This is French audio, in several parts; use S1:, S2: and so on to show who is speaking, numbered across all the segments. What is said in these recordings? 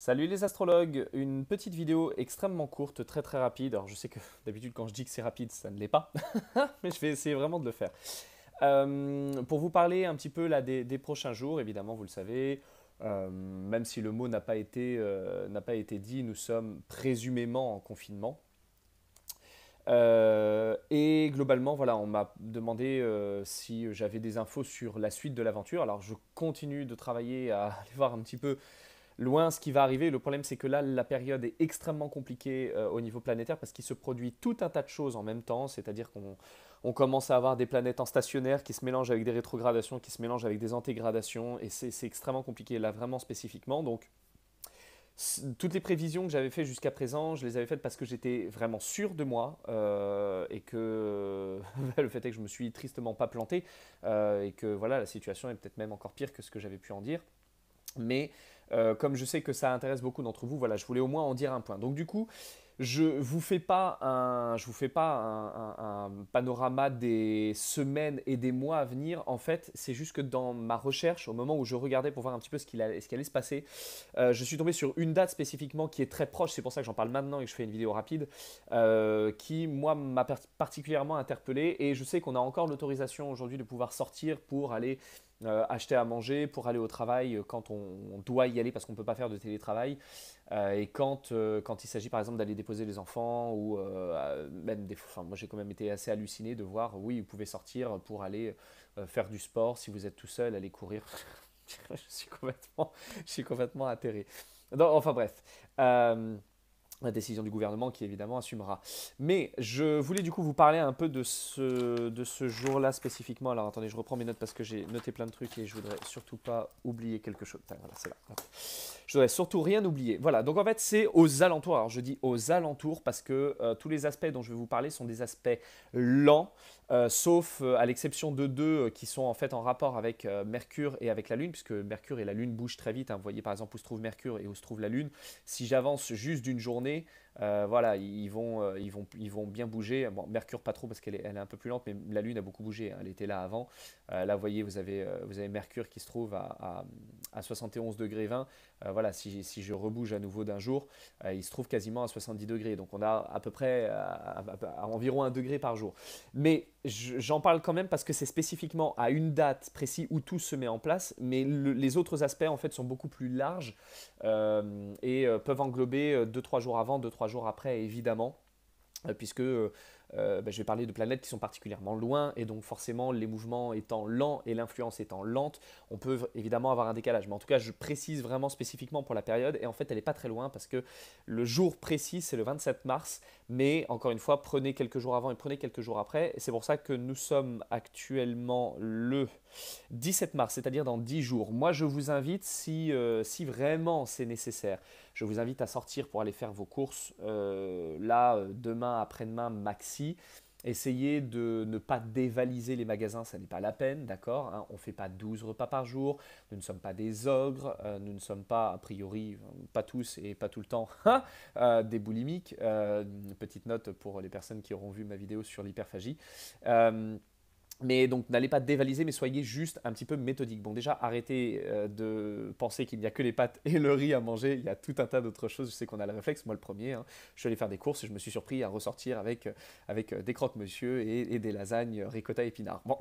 S1: Salut les astrologues, une petite vidéo extrêmement courte, très très rapide. Alors je sais que d'habitude quand je dis que c'est rapide, ça ne l'est pas, mais je vais essayer vraiment de le faire. Euh, pour vous parler un petit peu là des, prochains jours, évidemment vous le savez, euh, même si le mot n'a pas, été, euh, n'a pas été dit, nous sommes présumément en confinement. et globalement, voilà, on m'a demandé si j'avais des infos sur la suite de l'aventure. Alors je continue de travailler à aller voir un petit peu loin ce qui va arriver. Le problème, c'est que là, la période est extrêmement compliquée euh, au niveau planétaire parce qu'il se produit tout un tas de choses en même temps, c'est-à-dire qu'on commence à avoir des planètes en stationnaire qui se mélangent avec des rétrogradations, qui se mélangent avec des antégradations, et c'est extrêmement compliqué là, vraiment spécifiquement. Donc, toutes les prévisions que j'avais faites jusqu'à présent, je les avais faites parce que j'étais vraiment sûr de moi euh, et que le fait est que je me suis tristement pas planté euh, et que voilà la situation est peut-être même encore pire que ce que j'avais pu en dire. Mais euh, comme je sais que ça intéresse beaucoup d'entre vous, voilà, je voulais au moins en dire un point. Donc du coup, je vous fais pas un, je vous fais pas un, panorama des semaines et des mois à venir. En fait, c'est juste que dans ma recherche, au moment où je regardais pour voir un petit peu ce, qu'il allait, ce qui allait se passer, euh, je suis tombé sur une date spécifiquement qui est très proche. C'est pour ça que j'en parle maintenant et que je fais une vidéo rapide, euh, qui moi m'a particulièrement interpellé. Et je sais qu'on a encore l'autorisation aujourd'hui de pouvoir sortir pour aller euh, acheter à manger pour aller au travail euh, quand on, doit y aller parce qu'on ne peut pas faire de télétravail. Euh, et quand, quand il s'agit par exemple d'aller déposer les enfants ou même des fois, enfin, moi j'ai quand même été assez halluciné de voir, oui, vous pouvez sortir pour aller faire du sport si vous êtes tout seul, aller courir. je, suis complètement, je suis complètement atterré. Non, enfin bref la décision du gouvernement qui évidemment assumera. Mais je voulais du coup vous parler un peu de ce, de ce jour-là spécifiquement. Alors attendez, je reprends mes notes parce que j'ai noté plein de trucs et je voudrais surtout pas oublier quelque chose. Voilà, c'est là. Je voudrais surtout rien oublier. Voilà, donc en fait, c'est aux alentours. Alors, je dis aux alentours parce que euh, tous les aspects dont je vais vous parler sont des aspects lents, euh, sauf euh, à l'exception de deux qui sont en fait en rapport avec Mercure et avec la Lune, puisque Mercure et la Lune bougent très vite. Hein. Vous voyez par exemple où se trouve Mercure et où se trouve la Lune. Si j'avance juste d'une journée, euh, voilà, ils vont, euh, ils, vont, ils vont bien bouger. Mercure, pas trop parce qu'elle est, elle est un peu plus lente, mais la Lune a beaucoup bougé. Hein. Elle était là avant. Euh, là, vous voyez, vous avez, vous avez Mercure qui se trouve à, à, 71 degrés 20. voilà, si, si, je rebouge à nouveau d'un jour, il se trouve quasiment à 70 degrés. Donc, on a à peu près à, environ un degré par jour. Mais j'en parle quand même parce que c'est spécifiquement à une date précise où tout se met en place, mais les autres aspects, en fait, sont beaucoup plus larges et peuvent englober 2-3 jours avant, 2-3 jours après, évidemment, euh, puisque euh, euh, bah, je vais parler de planètes qui sont particulièrement loin, et donc forcément les mouvements étant lents et l'influence étant lente, on peut évidemment avoir un décalage. Mais en tout cas, je précise vraiment spécifiquement pour la période, et en fait elle n'est pas très loin, parce que le jour précis, c'est le 27 mars, mais encore une fois, prenez quelques jours avant et prenez quelques jours après, c'est pour ça que nous sommes actuellement le 17 mars, c'est-à-dire dans 10 jours. Moi, je vous invite, si, si vraiment c'est nécessaire, je vous invite à sortir pour aller faire vos courses euh, là, euh, demain, après-demain, maxi. Essayez de ne pas dévaliser les magasins, ça n'est pas la peine, d'accord hein. On ne fait pas 12 repas par jour, nous ne sommes pas des ogres, euh, nous ne sommes pas, a priori, pas tous et pas tout le temps, hein, des boulimiques. petite note pour les personnes qui auront vu ma vidéo sur l'hyperphagie. Mais donc n'allez pas dévaliser, mais soyez juste un petit peu méthodique. Bon déjà, arrêtez euh, de penser qu'il n'y a que les pâtes et le riz à manger, il y a tout un tas d'autres choses, je sais qu'on a le réflexe, moi le premier, hein. je suis allé faire des courses et je me suis surpris à ressortir avec, euh, avec euh, des croque-monsieur et, des lasagnes ricotta épinard. Bon,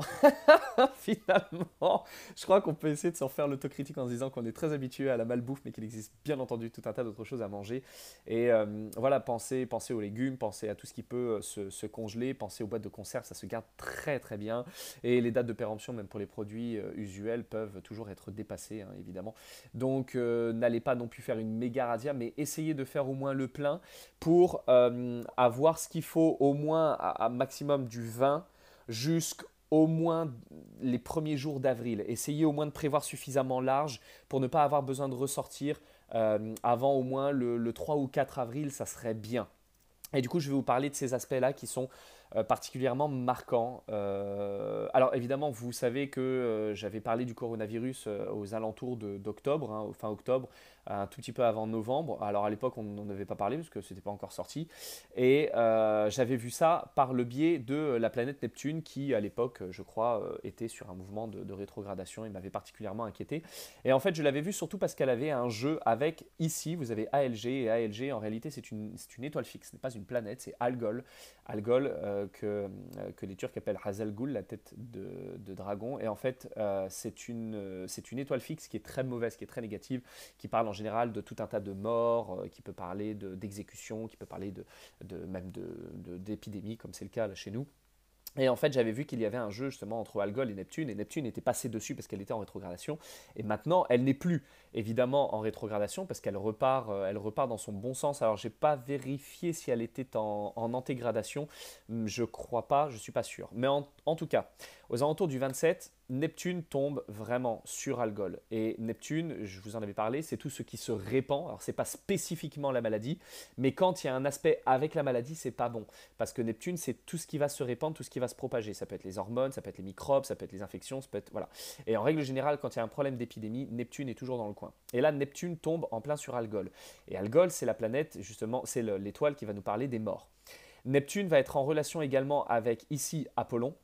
S1: finalement, je crois qu'on peut essayer de s'en faire l'autocritique en se disant qu'on est très habitué à la malbouffe, mais qu'il existe bien entendu tout un tas d'autres choses à manger. Et voilà, pensez, pensez aux légumes, pensez à tout ce qui peut se, se congeler, pensez aux boîtes de conserve, ça se garde très très bien. Et les dates de péremption, même pour les produits euh, usuels, peuvent toujours être dépassées, hein, évidemment. Donc euh, n'allez pas non plus faire une méga radia, mais essayez de faire au moins le plein pour euh, avoir ce qu'il faut au moins à, maximum du 20 jusqu'au moins les premiers jours d'avril. Essayez au moins de prévoir suffisamment large pour ne pas avoir besoin de ressortir avant au moins le, 3 ou 4 avril, ça serait bien. Et du coup, je vais vous parler de ces aspects-là qui sont euh, particulièrement marquant. Euh, alors évidemment, vous savez que euh, j'avais parlé du coronavirus aux alentours d'octobre, hein, fin octobre, un tout petit peu avant novembre. Alors à l'époque, on n'en avait pas parlé parce que ce n'était pas encore sorti. Et j'avais vu ça par le biais de la planète Neptune qui, à l'époque, je crois, était sur un mouvement de, rétrogradation et m'avait particulièrement inquiété. Et en fait, je l'avais vu surtout parce qu'elle avait un jeu avec, ici, vous avez ALG. Et ALG, en réalité, c'est une, une étoile fixe, ce n'est pas une planète, c'est Algol. Algol, euh, euh, que, les Turcs appellent Gul, la tête de, dragon. Et en fait, euh, c'est une, c'est une étoile fixe qui est très mauvaise, qui est très négative, qui parle en général de tout un tas de morts, qui peut parler d'exécution, qui peut parler de, même d'épidémie, comme c'est le cas là, chez nous. Et en fait, j'avais vu qu'il y avait un jeu justement entre Algol et Neptune, et Neptune était passée dessus parce qu'elle était en rétrogradation, et maintenant elle n'est plus évidemment en rétrogradation parce qu'elle repart, euh, elle repart dans son bon sens. Alors j'ai pas vérifié si elle était en, en, antégradation, je crois pas, je suis pas sûr. Mais en, en tout cas, aux alentours du 27, Neptune tombe vraiment sur Algol. Et Neptune, je vous en avais parlé, c'est tout ce qui se répand. Alors, ce n'est pas spécifiquement la maladie, mais quand il y a un aspect avec la maladie, c'est pas bon. Parce que Neptune, c'est tout ce qui va se répandre, tout ce qui va se propager. Ça peut être les hormones, ça peut être les microbes, ça peut être les infections, ça peut être. Voilà. Et en règle générale, quand il y a un problème d'épidémie, Neptune est toujours dans le coin. Et là, Neptune tombe en plein sur Algol. Et Algol, c'est la planète, justement, c'est l'étoile qui va nous parler des morts. Neptune va être en relation également avec ici Apollon,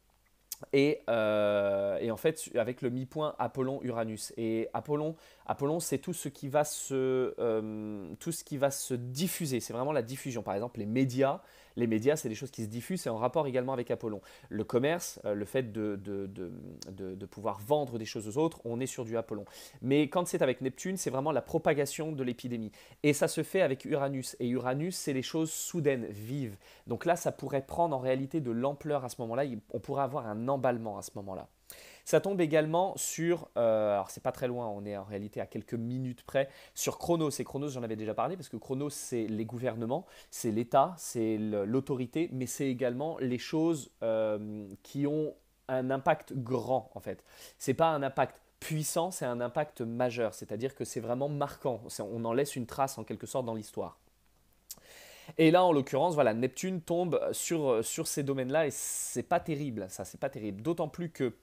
S1: euh, et, en fait, avec le mi-point Apollon-Uranus. Et Apollon Apollon, c'est tout ce qui va se, euh, tout ce qui va se diffuser. C'est vraiment la diffusion. Par exemple, les médias. Les médias, c'est des choses qui se diffusent. et en rapport également avec Apollon. Le commerce, euh, le fait de de, de, pouvoir vendre des choses aux autres, on est sur du Apollon. Mais quand c'est avec Neptune, c'est vraiment la propagation de l'épidémie. Et ça se fait avec Uranus. Et Uranus, c'est les choses soudaines, vives. Donc là, ça pourrait prendre en réalité de l'ampleur à ce moment-là. On pourrait avoir un emballement à ce moment-là. Ça tombe également sur, euh, alors c'est pas très loin, on est en réalité à quelques minutes près, sur Chronos. Et Chronos, j'en avais déjà parlé, parce que Chronos, c'est les gouvernements, c'est l'État, c'est l'autorité, mais c'est également les choses euh, qui ont un impact grand, en fait. C'est pas un impact puissant, c'est un impact majeur, c'est-à-dire que c'est vraiment marquant, on en laisse une trace en quelque sorte dans l'histoire. Et là, en l'occurrence, voilà, Neptune tombe sur, sur ces domaines-là et c'est pas terrible, ça, c'est pas terrible. D'autant plus que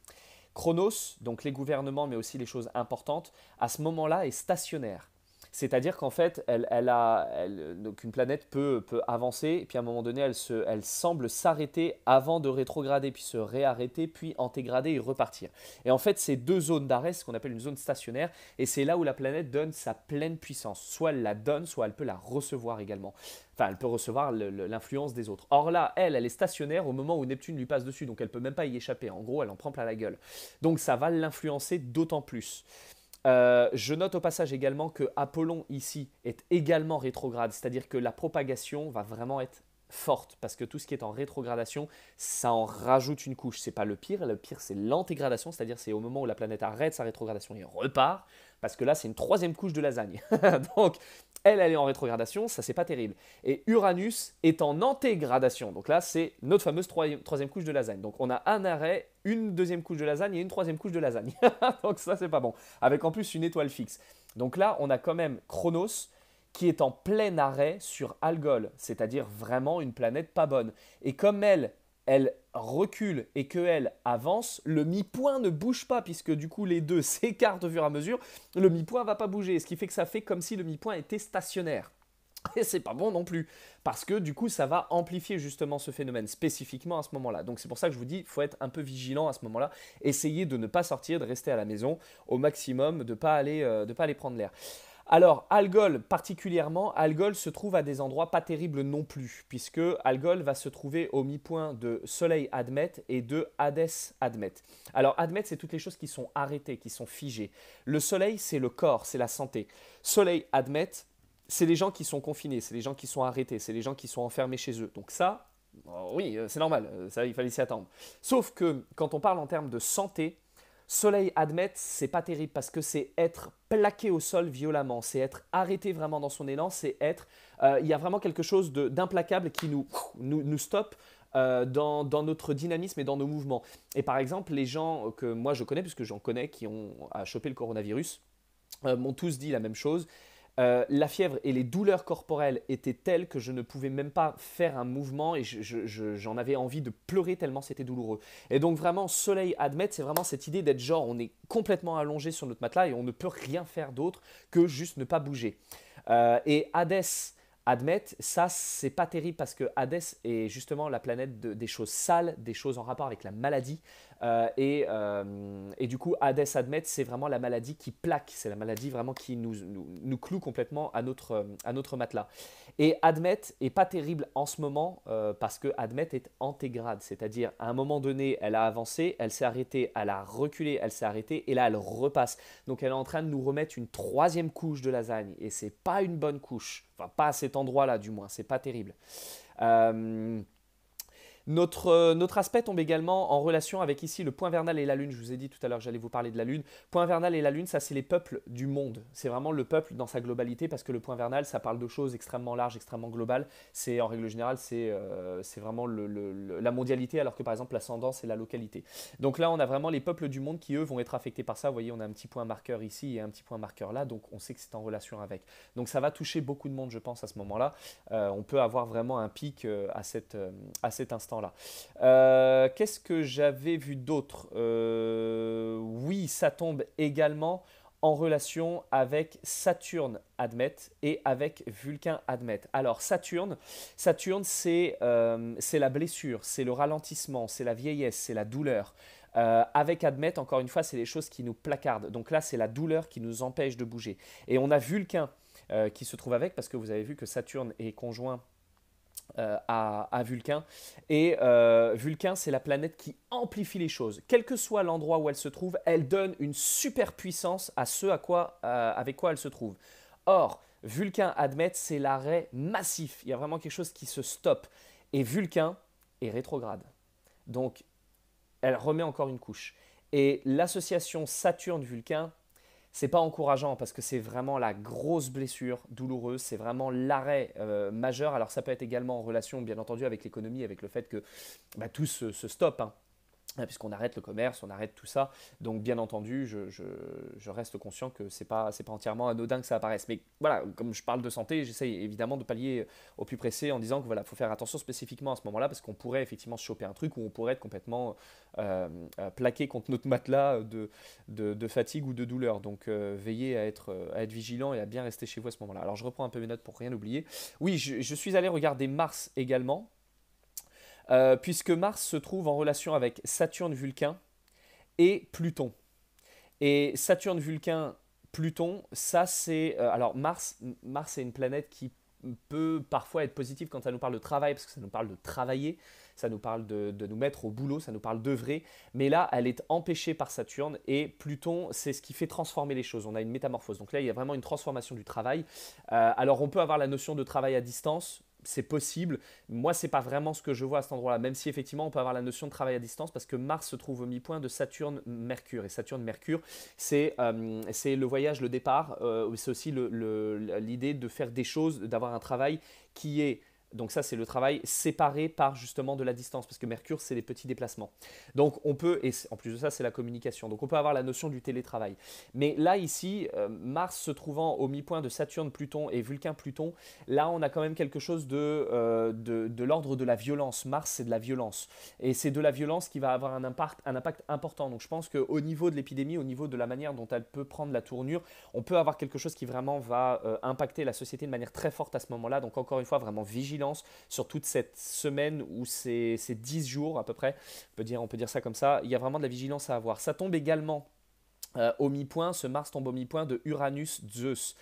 S1: Chronos, donc les gouvernements mais aussi les choses importantes, à ce moment-là est stationnaire. C'est-à-dire qu'en fait, elle, a, une planète peut, peut avancer, et puis à un moment donné, elle, se, elle semble s'arrêter avant de rétrograder, puis se réarrêter, puis antégrader et repartir. Et en fait, ces deux zones d'arrêt, ce qu'on appelle une zone stationnaire, et c'est là où la planète donne sa pleine puissance. Soit elle la donne, soit elle peut la recevoir également. Enfin, elle peut recevoir l'influence des autres. Or là, elle, elle est stationnaire au moment où Neptune lui passe dessus, donc elle peut même pas y échapper. En gros, elle en prend plein la gueule. Donc ça va l'influencer d'autant plus. Euh, je note au passage également que Apollon ici est également rétrograde, c'est-à-dire que la propagation va vraiment être forte parce que tout ce qui est en rétrogradation, ça en rajoute une couche. C'est pas le pire, le pire c'est l'antégradation, c'est-à-dire c'est au moment où la planète arrête sa rétrogradation et repart parce que là c'est une troisième couche de lasagne. elle, elle est en rétrogradation, ça c'est pas terrible. Et Uranus est en antégradation, donc là c'est notre fameuse troisième couche de lasagne. Donc on a un arrêt, une deuxième couche de lasagne et une troisième couche de lasagne. donc ça c'est pas bon. Avec en plus une étoile fixe. Donc là on a quand même Chronos qui est en plein arrêt sur Algol, c'est-à-dire vraiment une planète pas bonne. Et comme elle, elle recule et que avance, le mi-point ne bouge pas puisque du coup les deux s'écartent au fur et à mesure, le mi-point va pas bouger, ce qui fait que ça fait comme si le mi-point était stationnaire. Et c'est pas bon non plus, parce que du coup ça va amplifier justement ce phénomène spécifiquement à ce moment-là. Donc c'est pour ça que je vous dis, faut être un peu vigilant à ce moment-là, essayer de ne pas sortir, de rester à la maison au maximum, de pas aller, euh, de pas aller prendre l'air. Alors, Algol particulièrement, Algol se trouve à des endroits pas terribles non plus, puisque Algol va se trouver au mi-point de Soleil Admet et de Hadès Admet. Alors, Admet, c'est toutes les choses qui sont arrêtées, qui sont figées. Le Soleil, c'est le corps, c'est la santé. Soleil Admet, c'est les gens qui sont confinés, c'est les gens qui sont arrêtés, c'est les gens qui sont enfermés chez eux. Donc ça, oh oui, euh, c'est normal, euh, ça, il fallait s'y attendre. Sauf que quand on parle en termes de santé, Soleil admet c'est pas terrible parce que c'est être plaqué au sol violemment, c'est être arrêté vraiment dans son élan, c'est être. Euh, il y a vraiment quelque chose d'implacable qui nous, nous, stoppe. Euh, dans, notre dynamisme et dans nos mouvements. Et par exemple, les gens que moi je connais, puisque j'en connais qui ont chopé le coronavirus, euh, m'ont tous dit la même chose. Euh, la fièvre et les douleurs corporelles étaient telles que je ne pouvais même pas faire un mouvement et j'en avais envie de pleurer tellement c'était douloureux. Et donc vraiment, soleil Admet, c'est vraiment cette idée d'être genre, on est complètement allongé sur notre matelas et on ne peut rien faire d'autre que juste ne pas bouger. Euh, et Hades Admet, ça c'est pas terrible parce que Hades est justement la planète des choses sales, des choses en rapport avec la maladie, euh, euh, et, du coup, Hades Admet, c'est vraiment la maladie qui plaque, c'est la maladie vraiment qui nous, nous, cloue complètement à notre, euh, à notre matelas. Et Admet est pas terrible en ce moment parce que Admet est antégrade, c'est-à-dire à un moment donné, elle a avancé, elle s'est arrêtée, elle a reculé, elle s'est arrêtée et là elle repasse. Donc elle est en train de nous remettre une troisième couche de lasagne et c'est pas une bonne couche, enfin pas à cet endroit-là du moins, c'est pas terrible. Euh, notre, euh, notre, aspect tombe également en relation avec ici le point vernal et la lune. Je vous ai dit tout à l'heure, j'allais vous parler de la lune. Point vernal et la lune, ça c'est les peuples du monde. C'est vraiment le peuple dans sa globalité parce que le point vernal, ça parle de choses extrêmement larges, extrêmement globales. C'est en règle générale, c'est euh, c'est vraiment la mondialité alors que par exemple l'ascendant, c'est la localité. Donc là, on a vraiment les peuples du monde qui eux vont être affectés par ça. Vous voyez, on a un petit point marqueur ici et un petit point marqueur là, donc on sait que c'est en relation avec. Donc ça va toucher beaucoup de monde, je pense, à ce moment-là. Euh, on peut avoir vraiment un pic à, cette, à cet instant là euh, Qu'est-ce que j'avais vu d'autre euh, Oui, ça tombe également en relation avec Saturne Admet et avec Vulcain Admet. Alors Saturne, Saturne c'est euh, la blessure, c'est le ralentissement, c'est la vieillesse, c'est la douleur. Euh, avec Admet, encore une fois, c'est les choses qui nous placardent. Donc là, c'est la douleur qui nous empêche de bouger. Et on a Vulcain qui se trouve avec, parce que vous avez vu que Saturne est conjoint euh, à, à, Vulcain. Et euh, Vulcain, c'est la planète qui amplifie les choses. Quel que soit l'endroit où elle se trouve, elle donne une super puissance à ce à quoi, euh, avec quoi elle se trouve. Or, Vulcain, admet, c'est l'arrêt massif. Il y a vraiment quelque chose qui se stoppe. Et Vulcain est rétrograde. Donc, elle remet encore une couche. Et l'association Saturne-Vulcain c'est pas encourageant parce que c'est vraiment la grosse blessure douloureuse, c'est vraiment l'arrêt euh, majeur. Alors ça peut être également en relation bien entendu avec l'économie, avec le fait que bah, tout se, se stoppe. Hein. Euh, puisqu'on arrête le commerce, on arrête tout ça. Donc bien entendu, je, reste conscient que c'est pas pas entièrement anodin que ça apparaisse. Mais voilà, comme je parle de santé, j'essaye évidemment de pallier au plus pressé en disant que voilà, faut faire attention spécifiquement à ce moment-là parce qu'on pourrait effectivement se choper un truc ou on pourrait être complètement euh, euh, plaqué contre notre matelas de, de, fatigue ou de douleur. Donc veillez à être être vigilant et à bien rester chez vous à ce moment-là. Alors je reprends un peu mes notes pour rien oublier. Oui, je, je suis allé regarder Mars également euh, puisque Mars se trouve en relation avec Saturne-Vulcain et Pluton. Et Saturne-Vulcain, Pluton, ça c'est... Euh, alors Mars, Mars est une planète qui peut parfois être positive quand ça nous parle de travail, parce que ça nous parle de travailler, ça nous parle de, nous mettre au boulot, ça nous parle d'œuvrer, mais là, elle est empêchée par Saturne, et Pluton, c'est ce qui fait transformer les choses, on a une métamorphose, donc là, il y a vraiment une transformation du travail. Euh, alors, on peut avoir la notion de travail à distance, c'est possible. Moi, c'est pas vraiment ce que je vois à cet endroit-là, même si effectivement on peut avoir la notion de travail à distance parce que Mars se trouve au mi-point de Saturne-Mercure. Et Saturne-Mercure, c'est euh, le voyage, le départ, euh, c'est aussi l'idée de faire des choses, d'avoir un travail qui est donc ça, c'est le travail séparé par justement de la distance, parce que Mercure, c'est les petits déplacements. Donc on peut, et en plus de ça, c'est la communication. Donc on peut avoir la notion du télétravail. Mais là, ici, euh, Mars se trouvant au mi-point de Saturne-Pluton et Vulcain-Pluton, là, on a quand même quelque chose euh, de, de, l'ordre de la violence. Mars, c'est de la violence. Et c'est de la violence qui va avoir un impact, un impact important. Donc je pense qu'au niveau de l'épidémie, au niveau de la manière dont elle peut prendre la tournure, on peut avoir quelque chose qui vraiment va euh, impacter la société de manière très forte à ce moment-là. Donc encore une fois, vraiment vigilant sur toute cette semaine ou ces, ces 10 jours à peu près. On peut, dire, on peut dire ça comme ça. Il y a vraiment de la vigilance à avoir. Ça tombe également euh, au mi-point. Ce Mars tombe au mi-point de Uranus-Zeus.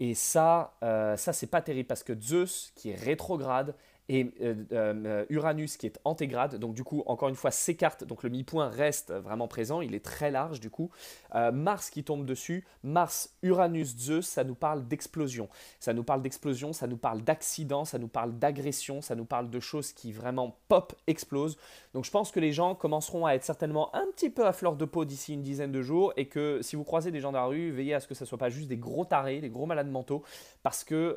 S1: Et ça, euh, ça c'est pas terrible parce que Zeus, qui est rétrograde, et euh, euh, Uranus qui est antégrade, donc du coup, encore une fois, s'écarte, donc le mi-point reste vraiment présent, il est très large du coup. Euh, Mars qui tombe dessus, Mars, Uranus, Zeus, ça nous parle d'explosion. Ça nous parle d'explosion, ça nous parle d'accident, ça nous parle d'agression, ça nous parle de choses qui vraiment pop, explosent. Donc je pense que les gens commenceront à être certainement un petit peu à fleur de peau d'ici une dizaine de jours et que si vous croisez des gens dans la rue, veillez à ce que ça ne soit pas juste des gros tarés, des gros malades mentaux, parce que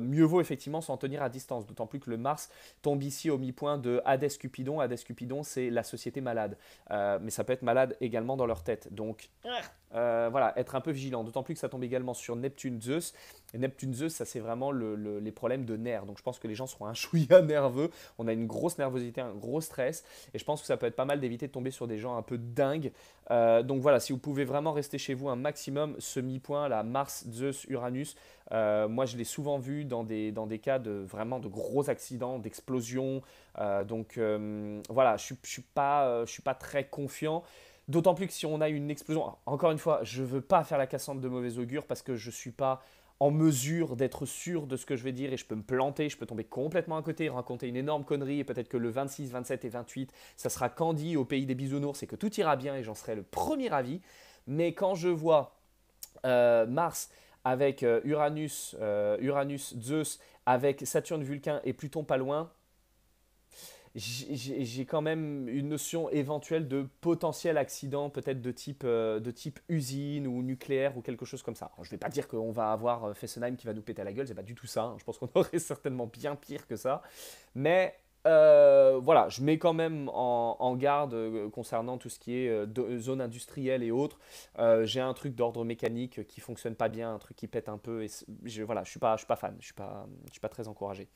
S1: mieux vaut effectivement s'en tenir à distance, d'autant plus que le Mars tombe ici au mi-point de Hades Cupidon. Hades Cupidon, c'est la société malade. Euh, mais ça peut être malade également dans leur tête. Donc, ah. euh, voilà, être un peu vigilant. D'autant plus que ça tombe également sur Neptune Zeus. Et Neptune Zeus, ça, c'est vraiment les problèmes de nerfs. Donc, je pense que les gens seront un chouïa nerveux. On a une grosse nervosité, un gros stress. Et je pense que ça peut être pas mal d'éviter de tomber sur des gens un peu dingues. Euh, donc, voilà, si vous pouvez vraiment rester chez vous un maximum, ce mi-point, la Mars, Zeus, Uranus, euh, moi, je l'ai souvent vu dans des, dans des cas de vraiment de gros accidents, d'explosions. Euh, donc euh, voilà, je ne suis, pas, suis pas très confiant. D'autant plus que si on a une explosion, encore une fois, je ne veux pas faire la cassante de mauvais augure parce que je ne suis pas en mesure d'être sûr de ce que je vais dire et je peux me planter, je peux tomber complètement à côté, raconter une énorme connerie et peut-être que le 26, 27 et 28, ça sera Candy au pays des bisounours et que tout ira bien et j'en serai le premier avis. Mais quand je vois Mars avec euh, Uranus, euh, Uranus, Zeus, avec Saturne, Vulcain et Pluton pas loin, j'ai quand même une notion éventuelle de potentiel accident, peut-être de type, euh, de type usine ou nucléaire ou quelque chose comme ça. je ne vais pas dire qu'on va avoir Fessenheim qui va nous péter la gueule, c'est pas du tout ça. Hein. Je pense qu'on aurait certainement bien pire que ça. Mais euh, voilà, je mets quand même en, garde euh, concernant tout ce qui est euh, zone industrielle et autres. j'ai un truc d'ordre mécanique qui fonctionne pas bien, un truc qui pète un peu. Et je, voilà, je suis pas, je suis pas fan, je suis pas, je suis pas très encouragé.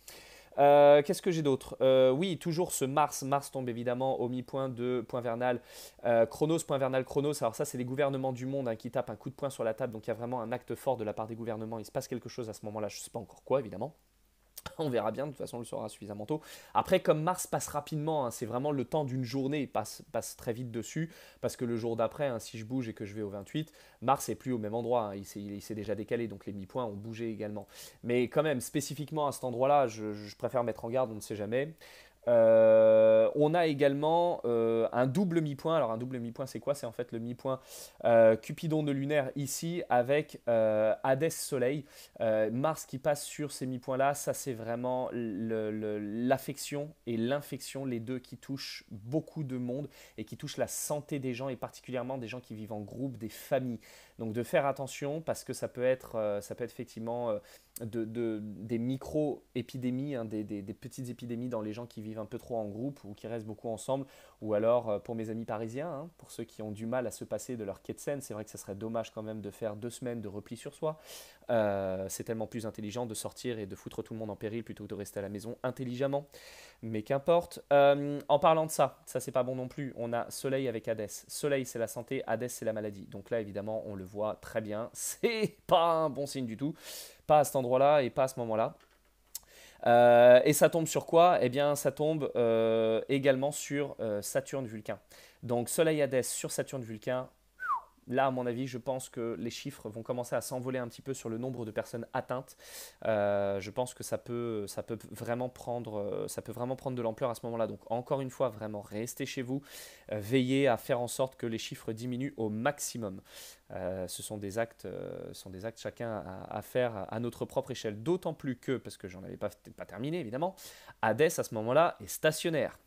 S1: Qu'est-ce que j'ai d'autre Oui, toujours ce Mars. Mars tombe évidemment au mi-point de point vernal. chronos, point vernal, Chronos. Alors ça, c'est les gouvernements du monde hein, qui tapent un coup de poing sur la table. Donc il y a vraiment un acte fort de la part des gouvernements. Il se passe quelque chose à ce moment-là. Je ne sais pas encore quoi, évidemment on verra bien, de toute façon on le saura suffisamment tôt. Après, comme Mars passe rapidement, hein, c'est vraiment le temps d'une journée, il passe, passe, très vite dessus, parce que le jour d'après, hein, si je bouge et que je vais au 28, Mars n'est plus au même endroit, hein. il s'est déjà décalé, donc les mi-points ont bougé également. Mais quand même, spécifiquement à cet endroit-là, je préfère mettre en garde, on ne sait jamais. Euh, on a également euh, un double mi-point. Alors un double mi-point, c'est quoi C'est en fait le mi-point euh, Cupidon de lunaire ici avec Hadès Soleil. Mars qui passe sur ces mi-points-là, ça c'est vraiment l'affection et l'infection, les deux qui touchent beaucoup de monde et qui touchent la santé des gens et particulièrement des gens qui vivent en groupe, des familles. Donc de faire attention parce que ça peut être, ça peut être effectivement de, des micro-épidémies, hein, des, petites épidémies dans les gens qui vivent un peu trop en groupe ou qui restent beaucoup ensemble, ou alors euh, pour mes amis parisiens, hein, pour ceux qui ont du mal à se passer de leur quai de Seine, c'est vrai que ça serait dommage quand même de faire deux semaines de repli sur soi. Euh, c'est tellement plus intelligent de sortir et de foutre tout le monde en péril plutôt que de rester à la maison intelligemment. Mais qu'importe. Euh, en parlant de ça, ça c'est pas bon non plus. On a Soleil avec Hadès. Soleil c'est la santé, Hadès c'est la maladie. Donc là évidemment on le voit très bien, c'est pas un bon signe du tout pas à cet endroit-là et pas à ce moment-là. Euh, et ça tombe sur quoi Eh bien, ça tombe euh, également sur euh, Saturne-Vulcain. Donc, Soleil Hadès sur Saturne-Vulcain là, à mon avis, je pense que les chiffres vont commencer à s'envoler un petit peu sur le nombre de personnes atteintes. Euh, je pense que ça peut, ça peut, vraiment, prendre, euh, ça peut vraiment prendre de l'ampleur à ce moment-là. Donc, encore une fois, vraiment, restez chez vous. Euh, veillez à faire en sorte que les chiffres diminuent au maximum. ce sont des actes, sont des actes chacun à, faire à notre propre échelle. D'autant plus que, parce que j'en avais pas, pas terminé évidemment, Hades, à ce moment-là est stationnaire.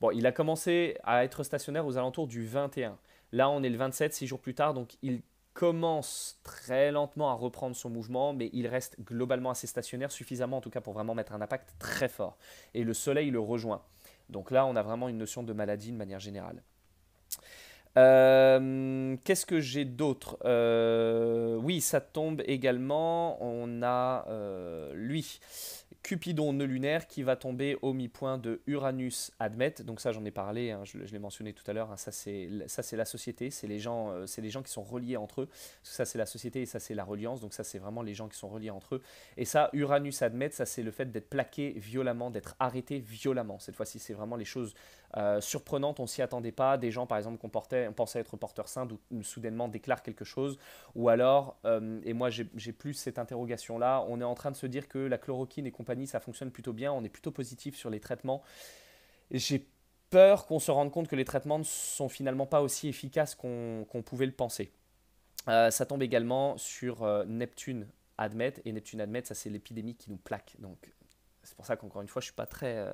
S1: Bon, il a commencé à être stationnaire aux alentours du 21. Là, on est le 27, 6 jours plus tard, donc il commence très lentement à reprendre son mouvement, mais il reste globalement assez stationnaire, suffisamment en tout cas pour vraiment mettre un impact très fort. Et le soleil le rejoint. Donc là, on a vraiment une notion de maladie de manière générale. Euh, qu'est-ce que j'ai d'autre euh, Oui, ça tombe également. On a euh, lui. Cupidon, ne lunaire, qui va tomber au mi-point de Uranus Admet. Donc ça, j'en ai parlé, hein, je, l'ai mentionné tout à l'heure. Hein, ça, c'est la société, c'est les, gens, euh, les gens qui sont reliés entre eux. Ça, c'est la société et ça, c'est la reliance. Donc ça, c'est vraiment les gens qui sont reliés entre eux. Et ça, Uranus Admet, ça, c'est le fait d'être plaqué violemment, d'être arrêté violemment. Cette fois-ci, c'est vraiment les choses euh, surprenante, on s'y attendait pas. Des gens, par exemple, qu'on portait, on pensait être porteurs sains, soudainement déclarent quelque chose. Ou alors, euh, et moi j'ai plus cette interrogation-là, on est en train de se dire que la chloroquine et compagnie, ça fonctionne plutôt bien, on est plutôt positif sur les traitements. J'ai peur qu'on se rende compte que les traitements ne sont finalement pas aussi efficaces qu'on pouvait le penser. Euh, ça tombe également sur Neptune Admet, et Neptune Admet, ça c'est l'épidémie qui nous plaque. Donc c'est pour ça qu'encore une fois, je suis pas très, euh,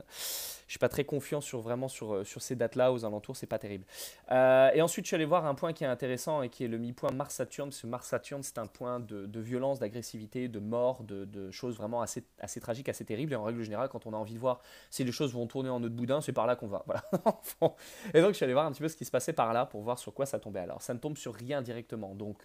S1: je suis pas très confiant sur vraiment sur, euh, sur ces dates-là aux alentours, c'est pas terrible. Euh, et ensuite, je suis allé voir un point qui est intéressant et qui est le mi-point Mars Saturne. Ce Mars Saturne, c'est un point de, de violence, d'agressivité, de mort, de, de, choses vraiment assez, assez tragiques, assez terribles. Et en règle générale, quand on a envie de voir si les choses vont tourner en notre boudin, c'est par là qu'on va. Voilà. et donc, je suis allé voir un petit peu ce qui se passait par là pour voir sur quoi ça tombait. Alors, ça ne tombe sur rien directement, donc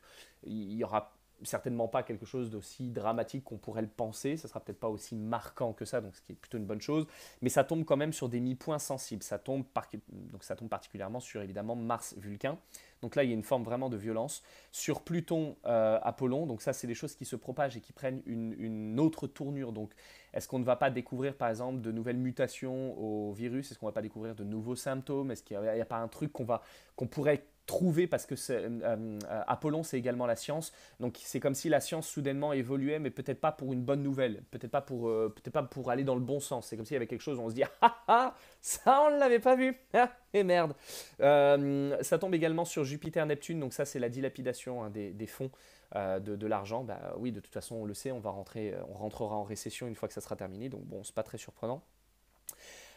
S1: il y aura certainement pas quelque chose d'aussi dramatique qu'on pourrait le penser, ça sera peut-être pas aussi marquant que ça, donc ce qui est plutôt une bonne chose, mais ça tombe quand même sur des mi-points sensibles, ça tombe, par... donc ça tombe particulièrement sur évidemment Mars-Vulcain, donc là il y a une forme vraiment de violence, sur Pluton-Apollon, euh, donc ça c'est des choses qui se propagent et qui prennent une, autre tournure, donc est-ce qu'on ne va pas découvrir par exemple de nouvelles mutations au virus, est-ce qu'on va pas découvrir de nouveaux symptômes, est-ce qu'il n'y a, a, pas un truc qu'on va qu'on pourrait trouver, parce que euh, euh, Apollon, c'est également la science. Donc c'est comme si la science soudainement évoluait, mais peut-être pas pour une bonne nouvelle, peut-être pas, pour, euh, peut-être pas pour aller dans le bon sens. C'est comme s'il y avait quelque chose on se dit ah, ah ah, ça on ne l'avait pas vu ah, Et merde Ça tombe également sur Jupiter-Neptune, donc ça c'est la dilapidation hein, des, fonds. de, de l'argent, bah oui, de toute façon, on le sait, on va rentrer, on rentrera en récession une fois que ça sera terminé, donc bon, c'est pas très surprenant.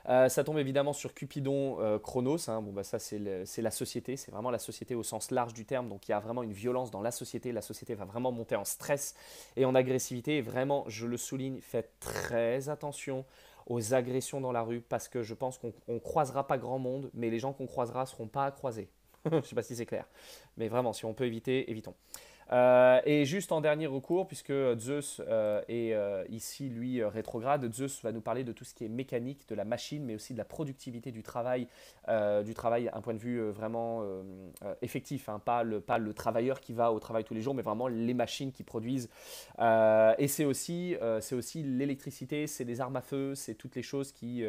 S1: Euh, ça tombe évidemment sur Cupidon euh, Chronos. Hein. Bon, bah, ça, c'est la société. C'est vraiment la société au sens large du terme. Donc, il y a vraiment une violence dans la société. La société va vraiment monter en stress et en agressivité. Et vraiment, je le souligne, faites très attention aux agressions dans la rue parce que je pense qu'on ne croisera pas grand monde, mais les gens qu'on croisera seront pas à croiser. je ne sais pas si c'est clair. Mais vraiment, si on peut éviter, évitons. Euh, et juste en dernier recours, puisque Zeus euh, est euh, ici, lui, rétrograde, Zeus va nous parler de tout ce qui est mécanique, de la machine, mais aussi de la productivité du travail, du travail un point de vue vraiment effectif, hein. pas, le, pas le travailleur qui va au travail tous les jours, mais vraiment les machines qui produisent. et c'est aussi, c'est aussi l'électricité, c'est les armes à feu, c'est toutes les choses qui,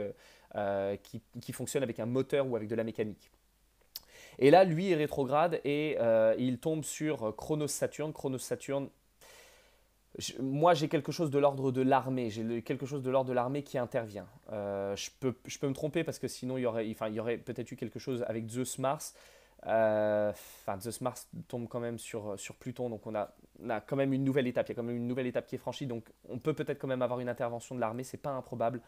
S1: qui fonctionnent avec un moteur ou avec de la mécanique. Et là, lui est rétrograde et euh, il tombe sur Chronos Saturne. Chronos Saturne, moi j'ai quelque chose de l'ordre de l'armée, j'ai quelque chose de l'ordre de l'armée qui intervient. Euh, je, peux, je peux me tromper parce que sinon il y aurait, enfin, il y aurait peut-être eu quelque chose avec Zeus Mars. Euh, enfin, Zeus Mars tombe quand même sur, sur Pluton, donc on a, on a, quand même une nouvelle étape. Il y a quand même une nouvelle étape qui est franchie, donc on peut peut-être quand même avoir une intervention de l'armée, c'est pas improbable.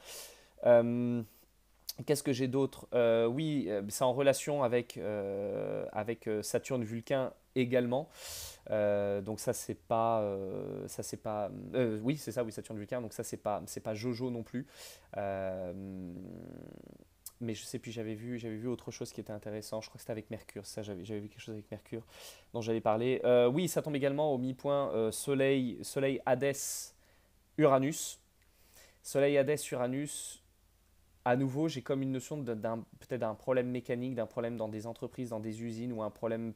S1: Qu'est-ce que j'ai d'autre euh, Oui, euh, c'est en relation avec, euh, avec Saturne Vulcain également. donc ça c'est pas ça c'est pas oui c'est ça oui Saturne Vulcain donc ça c'est pas c'est pas Jojo non plus. mais je sais plus j'avais vu j'avais vu autre chose qui était intéressant. Je crois que c'était avec Mercure ça j'avais vu quelque chose avec Mercure dont j'avais parlé. oui ça tombe également au mi-point Soleil Soleil Hadès Uranus Soleil Hadès Uranus à nouveau, j'ai comme une notion d'un, peut-être d'un problème mécanique, d'un problème dans des entreprises, dans des usines, ou un problème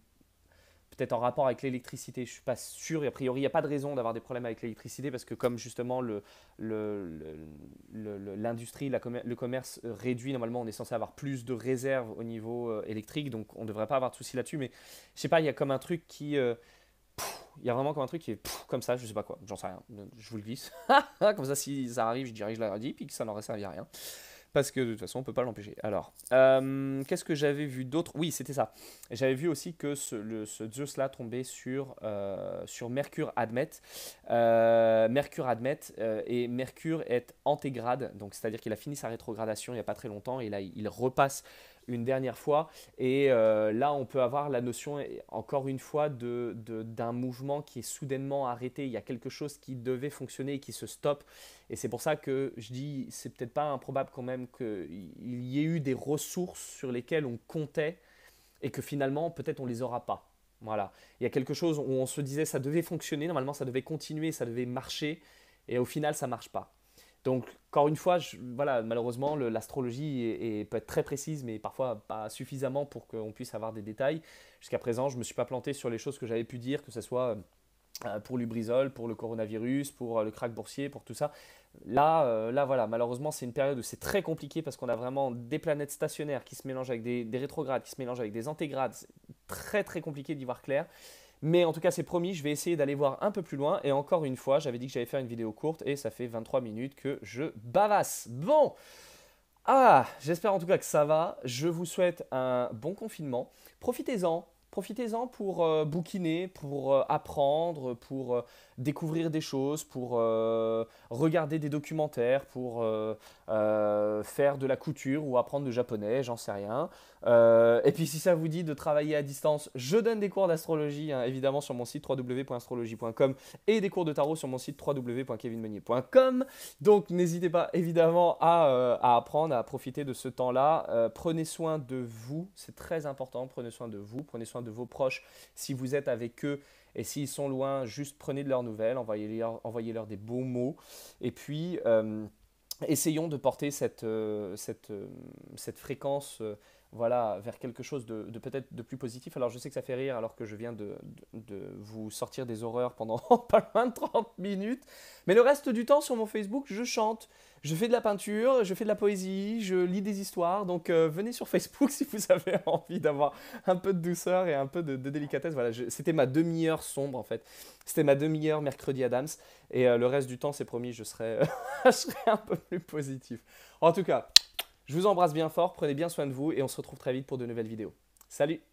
S1: peut-être en rapport avec l'électricité. Je ne suis pas sûr. Et a priori, il n'y a pas de raison d'avoir des problèmes avec l'électricité parce que comme justement le, le, l'industrie, le, le commerce réduit, normalement, on est censé avoir plus de réserves au niveau euh, électrique. Donc, on ne devrait pas avoir de souci là-dessus. Mais je sais pas, il y a comme un truc qui... Euh, il y a vraiment comme un truc qui est comme ça, je sais pas quoi, j'en sais rien, je vous le glisse. comme ça, si ça arrive, je dirige la je puis que ça n'aurait servi à rien parce que de toute façon, on peut pas l'empêcher. Alors, euh, qu'est-ce que j'avais vu d'autre Oui, c'était ça. J'avais vu aussi que ce, Zeus-là tombait sur, euh, sur Mercure Admet. Euh, Mercure Admet, et Mercure est antégrade, donc c'est-à-dire qu'il a fini sa rétrogradation il n'y a pas très longtemps, et là, il repasse une dernière fois. Et euh, là, on peut avoir la notion, encore une fois, d'un de, mouvement qui est soudainement arrêté. Il y a quelque chose qui devait fonctionner et qui se stoppe. Et c'est pour ça que je dis, c'est peut-être pas improbable quand même qu'il y ait eu des ressources sur lesquelles on comptait et que finalement, peut-être on les aura pas. Voilà. Il y a quelque chose où on se disait ça devait fonctionner, normalement ça devait continuer, ça devait marcher, et au final ça ne marche pas. Donc, encore une fois, voilà, malheureusement, l'astrologie est, peut être très précise, mais parfois pas suffisamment pour qu'on puisse avoir des détails. Jusqu'à présent, je ne me suis pas planté sur les choses que j'avais pu dire, que ce soit euh, euh, pour Lubrizol, pour le coronavirus, pour euh, le crack boursier, pour tout ça. Là, là voilà, malheureusement, c'est une période où c'est très compliqué parce qu'on a vraiment des planètes stationnaires qui se mélangent avec des, des rétrogrades, qui se mélangent avec des antégrades. C'est très très compliqué d'y voir clair. Mais en tout cas, c'est promis, je vais essayer d'aller voir un peu plus loin. Et encore une fois, j'avais dit que j'allais faire une vidéo courte et ça fait 23 minutes que je bavasse. Bon Ah J'espère en tout cas que ça va. Je vous souhaite un bon confinement. Profitez-en Profitez-en pour euh, bouquiner, pour euh, apprendre, pour euh, découvrir des choses, pour regarder des documentaires, pour faire de la couture ou apprendre le japonais, j'en sais rien. et puis si ça vous dit de travailler à distance, je donne des cours d'astrologie hein, évidemment sur mon site www.astrologie.com et des cours de tarot sur mon site www.kevinmeunier.com. Donc n'hésitez pas évidemment à, à, apprendre, à profiter de ce temps-là. prenez soin de vous, c'est très important, prenez soin de vous, prenez soin de vos proches si vous êtes avec eux. Et s'ils sont loin, juste prenez de leurs nouvelles, envoyez-leur envoyez -leur des beaux mots. Et puis, euh, essayons de porter cette, euh, euh, cette, fréquence voilà, vers quelque chose de, peut-être de plus positif. Alors je sais que ça fait rire alors que je viens de, de vous sortir des horreurs pendant pas loin de 30 minutes. Mais le reste du temps sur mon Facebook, je chante. Je fais de la peinture, je fais de la poésie, je lis des histoires. Donc euh, venez sur Facebook si vous avez envie d'avoir un peu de douceur et un peu de, délicatesse. Voilà, c'était ma demi-heure sombre en fait. C'était ma demi-heure mercredi Adams. Et euh, le reste du temps, c'est promis, je je serai un peu plus positif. En tout cas, je vous embrasse bien fort, prenez bien soin de vous et on se retrouve très vite pour de nouvelles vidéos. Salut